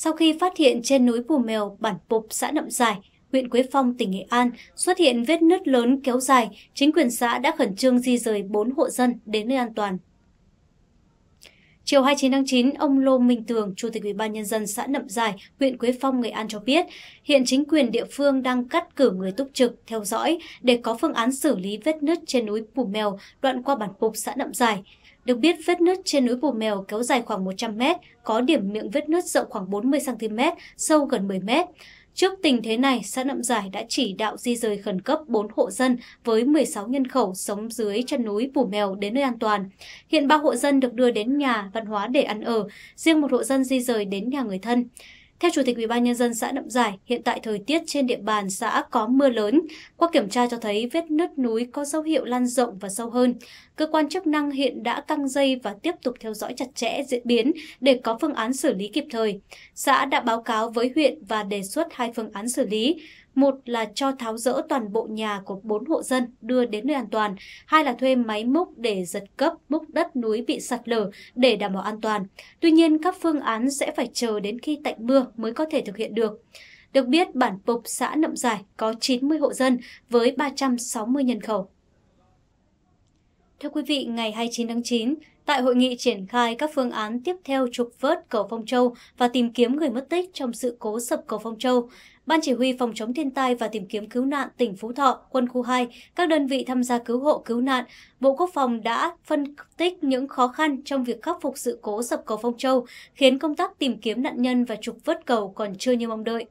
Sau khi phát hiện trên núi Pù Mèo, bản Pục, xã Nậm Giải, huyện Quế Phong, tỉnh Nghệ An xuất hiện vết nứt lớn kéo dài, chính quyền xã đã khẩn trương di rời 4 hộ dân đến nơi an toàn. Chiều 29 tháng 9, ông Lô Minh Tường, Chủ tịch Ủy ban nhân dân xã Nậm Giải, huyện Quế Phong, Nghệ An cho biết, hiện chính quyền địa phương đang cắt cử người túc trực theo dõi để có phương án xử lý vết nứt trên núi Pù Mèo đoạn qua bản phục xã Nậm Giải. Được biết, vết nứt trên núi Bồ Mèo kéo dài khoảng 100 mét, có điểm miệng vết nứt rộng khoảng 40 cm, sâu gần 10 mét. Trước tình thế này, xã Nậm Giải đã chỉ đạo di rời khẩn cấp 4 hộ dân với 16 nhân khẩu sống dưới chân núi Bù Mèo đến nơi an toàn. Hiện 3 hộ dân được đưa đến nhà văn hóa để ăn ở, riêng một hộ dân di rời đến nhà người thân. Theo Chủ tịch UBND xã Đậm Giải, hiện tại thời tiết trên địa bàn xã có mưa lớn. Qua kiểm tra cho thấy vết nứt núi có dấu hiệu lan rộng và sâu hơn. Cơ quan chức năng hiện đã căng dây và tiếp tục theo dõi chặt chẽ diễn biến để có phương án xử lý kịp thời. Xã đã báo cáo với huyện và đề xuất hai phương án xử lý. Một là cho tháo rỡ toàn bộ nhà của bốn hộ dân đưa đến nơi an toàn. Hai là thuê máy múc để giật cấp múc đất núi bị sạt lở để đảm bảo an toàn. Tuy nhiên, các phương án sẽ phải chờ đến khi tạnh mưa mới có thể thực hiện được. Được biết, bản Phục xã Nậm Giải có 90 hộ dân với 360 nhân khẩu. Thưa quý vị, ngày 29 tháng 9, tại hội nghị triển khai các phương án tiếp theo trục vớt cầu Phong Châu và tìm kiếm người mất tích trong sự cố sập cầu Phong Châu, Ban Chỉ huy Phòng chống thiên tai và tìm kiếm cứu nạn tỉnh Phú Thọ, quân khu 2, các đơn vị tham gia cứu hộ cứu nạn, Bộ Quốc phòng đã phân tích những khó khăn trong việc khắc phục sự cố sập cầu Phong Châu, khiến công tác tìm kiếm nạn nhân và trục vớt cầu còn chưa như mong đợi.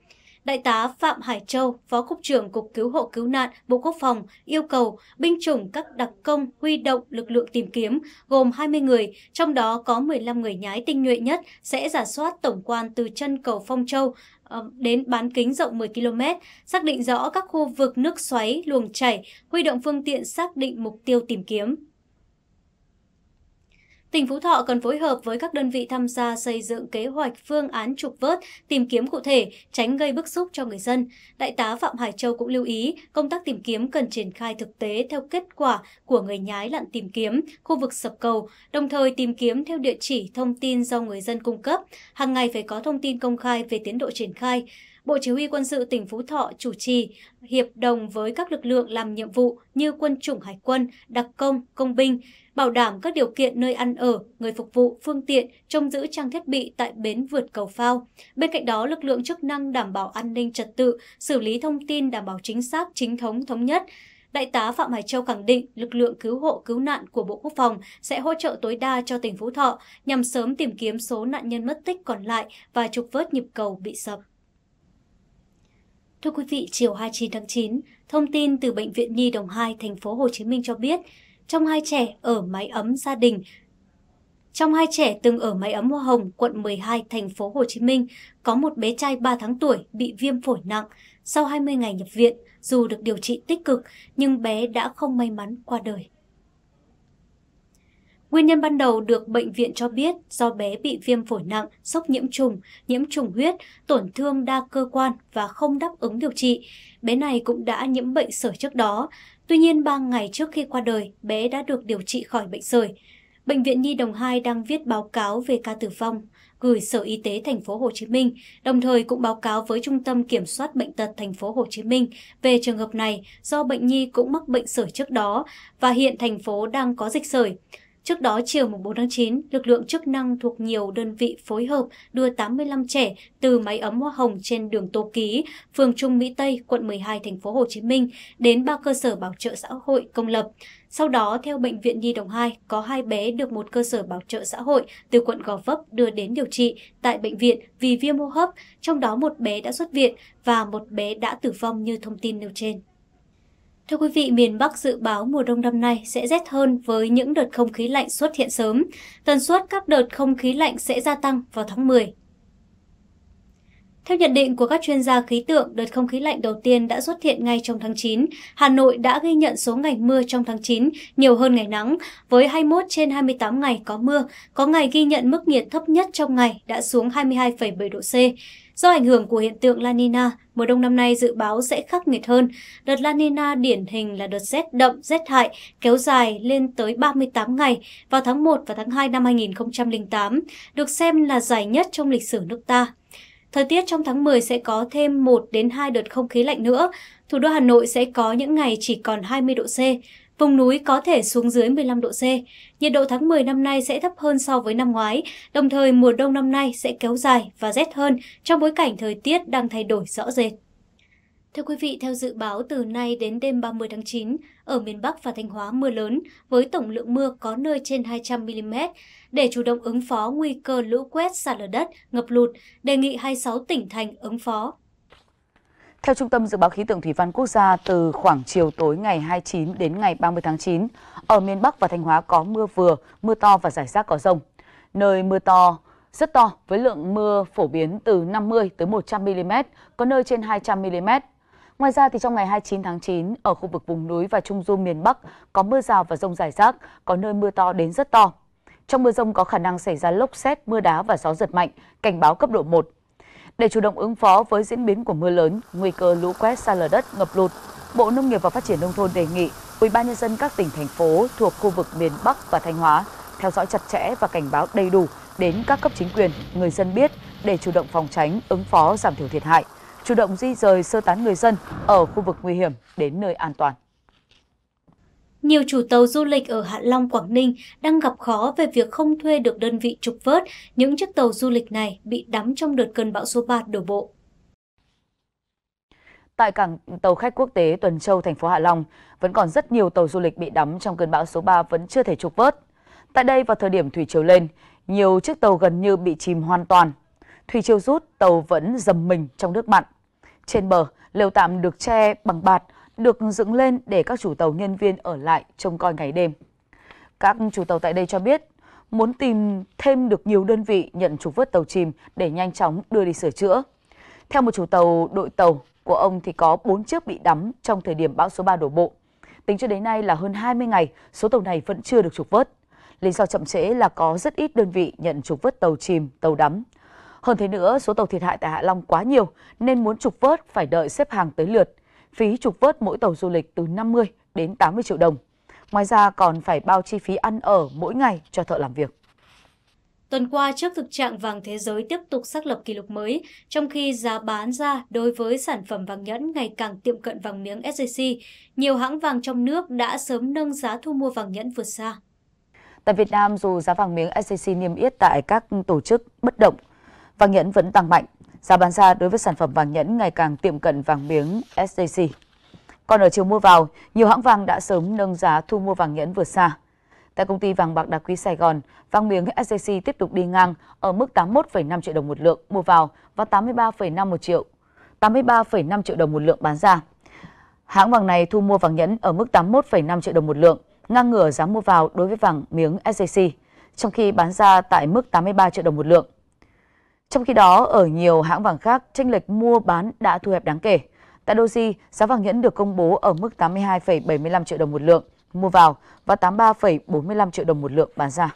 Đại tá Phạm Hải Châu, Phó Cục trưởng Cục Cứu hộ Cứu nạn Bộ Quốc phòng yêu cầu binh chủng các đặc công huy động lực lượng tìm kiếm gồm 20 người, trong đó có 15 người nhái tinh nhuệ nhất sẽ giả soát tổng quan từ chân cầu Phong Châu Ờ, đến bán kính rộng 10 km, xác định rõ các khu vực nước xoáy, luồng chảy, huy động phương tiện xác định mục tiêu tìm kiếm. Tỉnh Phú Thọ cần phối hợp với các đơn vị tham gia xây dựng kế hoạch phương án trục vớt, tìm kiếm cụ thể, tránh gây bức xúc cho người dân. Đại tá Phạm Hải Châu cũng lưu ý, công tác tìm kiếm cần triển khai thực tế theo kết quả của người nhái lặn tìm kiếm, khu vực sập cầu, đồng thời tìm kiếm theo địa chỉ thông tin do người dân cung cấp. Hàng ngày phải có thông tin công khai về tiến độ triển khai. Bộ Chỉ huy Quân sự tỉnh Phú Thọ chủ trì hiệp đồng với các lực lượng làm nhiệm vụ như quân chủng hải quân, đặc công, công binh, bảo đảm các điều kiện nơi ăn ở, người phục vụ, phương tiện, trông giữ trang thiết bị tại bến vượt cầu phao. Bên cạnh đó, lực lượng chức năng đảm bảo an ninh trật tự, xử lý thông tin đảm bảo chính xác, chính thống, thống nhất. Đại tá Phạm Hải Châu khẳng định lực lượng cứu hộ cứu nạn của Bộ Quốc phòng sẽ hỗ trợ tối đa cho tỉnh Phú Thọ nhằm sớm tìm kiếm số nạn nhân mất tích còn lại và trục vớt nhịp cầu bị sập. Thưa quý vị, chiều 29 tháng 9, thông tin từ bệnh viện Nhi Đồng 2 thành phố Hồ Chí Minh cho biết, trong hai trẻ ở mái ấm gia đình trong hai trẻ từng ở mái ấm Hoa Hồng, quận 12, thành phố Hồ Chí Minh, có một bé trai 3 tháng tuổi bị viêm phổi nặng. Sau 20 ngày nhập viện, dù được điều trị tích cực, nhưng bé đã không may mắn qua đời. Nguyên nhân ban đầu được bệnh viện cho biết do bé bị viêm phổi nặng, sốc nhiễm trùng, nhiễm trùng huyết, tổn thương đa cơ quan và không đáp ứng điều trị. Bé này cũng đã nhiễm bệnh sởi trước đó. Tuy nhiên, 3 ngày trước khi qua đời, bé đã được điều trị khỏi bệnh sởi. Bệnh viện Nhi Đồng 2 đang viết báo cáo về ca tử vong gửi Sở Y tế thành phố Hồ Chí Minh, đồng thời cũng báo cáo với Trung tâm Kiểm soát bệnh tật thành phố Hồ Chí Minh về trường hợp này do bệnh nhi cũng mắc bệnh sởi trước đó và hiện thành phố đang có dịch sởi. Trước đó chiều 4 tháng 9, lực lượng chức năng thuộc nhiều đơn vị phối hợp đưa 85 trẻ từ máy ấm hoa hồng trên đường Tô Ký, phường Trung Mỹ Tây, quận 12, thành phố Hồ Chí Minh đến ba cơ sở bảo trợ xã hội công lập. Sau đó, theo Bệnh viện Nhi Đồng 2, có hai bé được một cơ sở bảo trợ xã hội từ quận Gò Vấp đưa đến điều trị tại bệnh viện vì viêm hô hấp, trong đó một bé đã xuất viện và một bé đã tử vong như thông tin nêu trên. Thưa quý vị, miền Bắc dự báo mùa đông năm nay sẽ rét hơn với những đợt không khí lạnh xuất hiện sớm. Tần suất các đợt không khí lạnh sẽ gia tăng vào tháng 10. Theo nhận định của các chuyên gia khí tượng, đợt không khí lạnh đầu tiên đã xuất hiện ngay trong tháng 9. Hà Nội đã ghi nhận số ngày mưa trong tháng 9 nhiều hơn ngày nắng, với 21 trên 28 ngày có mưa, có ngày ghi nhận mức nhiệt thấp nhất trong ngày đã xuống 22,7 độ C. Do ảnh hưởng của hiện tượng La Nina, mùa đông năm nay dự báo sẽ khắc nghiệt hơn. Đợt La Nina điển hình là đợt rét đậm, rét hại, kéo dài lên tới 38 ngày vào tháng 1 và tháng 2 năm 2008, được xem là dài nhất trong lịch sử nước ta. Thời tiết trong tháng 10 sẽ có thêm 1 đến 2 đợt không khí lạnh nữa. Thủ đô Hà Nội sẽ có những ngày chỉ còn 20 độ C. Vùng núi có thể xuống dưới 15 độ C. Nhiệt độ tháng 10 năm nay sẽ thấp hơn so với năm ngoái, đồng thời mùa đông năm nay sẽ kéo dài và rét hơn trong bối cảnh thời tiết đang thay đổi rõ rệt. Thưa quý vị, theo dự báo từ nay đến đêm 30 tháng 9, ở miền Bắc và Thanh Hóa mưa lớn với tổng lượng mưa có nơi trên 200 mm. Để chủ động ứng phó nguy cơ lũ quét, sạt lở đất, ngập lụt, đề nghị 26 tỉnh thành ứng phó. Theo Trung tâm Dự báo Khí tượng Thủy văn Quốc gia, từ khoảng chiều tối ngày 29 đến ngày 30 tháng 9, ở miền Bắc và Thanh Hóa có mưa vừa, mưa to và rải rác có rông. Nơi mưa to, rất to với lượng mưa phổ biến từ 50 tới 100 mm, có nơi trên 200 mm Ngoài ra thì trong ngày 29 tháng 9 ở khu vực vùng núi và trung du miền Bắc có mưa rào và rông rải rác, có nơi mưa to đến rất to. Trong mưa rông có khả năng xảy ra lốc xét, mưa đá và gió giật mạnh, cảnh báo cấp độ 1. Để chủ động ứng phó với diễn biến của mưa lớn, nguy cơ lũ quét xa lở đất, ngập lụt, Bộ Nông nghiệp và Phát triển nông thôn đề nghị UBND các tỉnh thành phố thuộc khu vực miền Bắc và Thanh Hóa theo dõi chặt chẽ và cảnh báo đầy đủ đến các cấp chính quyền, người dân biết để chủ động phòng tránh, ứng phó giảm thiểu thiệt hại chủ động di rời sơ tán người dân ở khu vực nguy hiểm đến nơi an toàn. Nhiều chủ tàu du lịch ở Hạ Long, Quảng Ninh đang gặp khó về việc không thuê được đơn vị trục vớt những chiếc tàu du lịch này bị đắm trong đợt cơn bão số 3 đổ bộ. Tại cảng tàu khách quốc tế Tuần Châu, thành phố Hạ Long, vẫn còn rất nhiều tàu du lịch bị đắm trong cơn bão số 3 vẫn chưa thể trục vớt. Tại đây vào thời điểm thủy chiều lên, nhiều chiếc tàu gần như bị chìm hoàn toàn. Thủy chiều rút, tàu vẫn dầm mình trong nước mặn. Trên bờ, lều tạm được che bằng bạt, được dựng lên để các chủ tàu nhân viên ở lại trông coi ngày đêm. Các chủ tàu tại đây cho biết, muốn tìm thêm được nhiều đơn vị nhận trục vớt tàu chìm để nhanh chóng đưa đi sửa chữa. Theo một chủ tàu đội tàu của ông thì có 4 chiếc bị đắm trong thời điểm bão số 3 đổ bộ. Tính cho đến nay là hơn 20 ngày, số tàu này vẫn chưa được trục vớt. Lý do chậm trễ là có rất ít đơn vị nhận trục vớt tàu chìm, tàu đắm. Hơn thế nữa, số tàu thiệt hại tại Hạ Long quá nhiều nên muốn trục vớt phải đợi xếp hàng tới lượt. Phí trục vớt mỗi tàu du lịch từ 50 đến 80 triệu đồng. Ngoài ra còn phải bao chi phí ăn ở mỗi ngày cho thợ làm việc. Tuần qua, trước thực trạng vàng thế giới tiếp tục xác lập kỷ lục mới, trong khi giá bán ra đối với sản phẩm vàng nhẫn ngày càng tiệm cận vàng miếng SJC, nhiều hãng vàng trong nước đã sớm nâng giá thu mua vàng nhẫn vượt xa. Tại Việt Nam, dù giá vàng miếng SJC niêm yết tại các tổ chức bất động, vàng nhẫn vẫn tăng mạnh. Giá bán ra đối với sản phẩm vàng nhẫn ngày càng tiệm cận vàng miếng SJC. Còn ở chiều mua vào, nhiều hãng vàng đã sớm nâng giá thu mua vàng nhẫn vượt xa. Tại công ty vàng bạc đá quý Sài Gòn, vàng miếng SJC tiếp tục đi ngang ở mức 81,5 triệu đồng một lượng mua vào và 83,5 triệu 83,5 triệu đồng một lượng bán ra. Hãng vàng này thu mua vàng nhẫn ở mức 81,5 triệu đồng một lượng, ngang ngửa giá mua vào đối với vàng miếng SJC, trong khi bán ra tại mức 83 triệu đồng một lượng. Trong khi đó, ở nhiều hãng vàng khác, tranh lệch mua bán đã thu hẹp đáng kể. Tại Doji, giá vàng nhẫn được công bố ở mức 82,75 triệu đồng một lượng mua vào và 83,45 triệu đồng một lượng bán ra.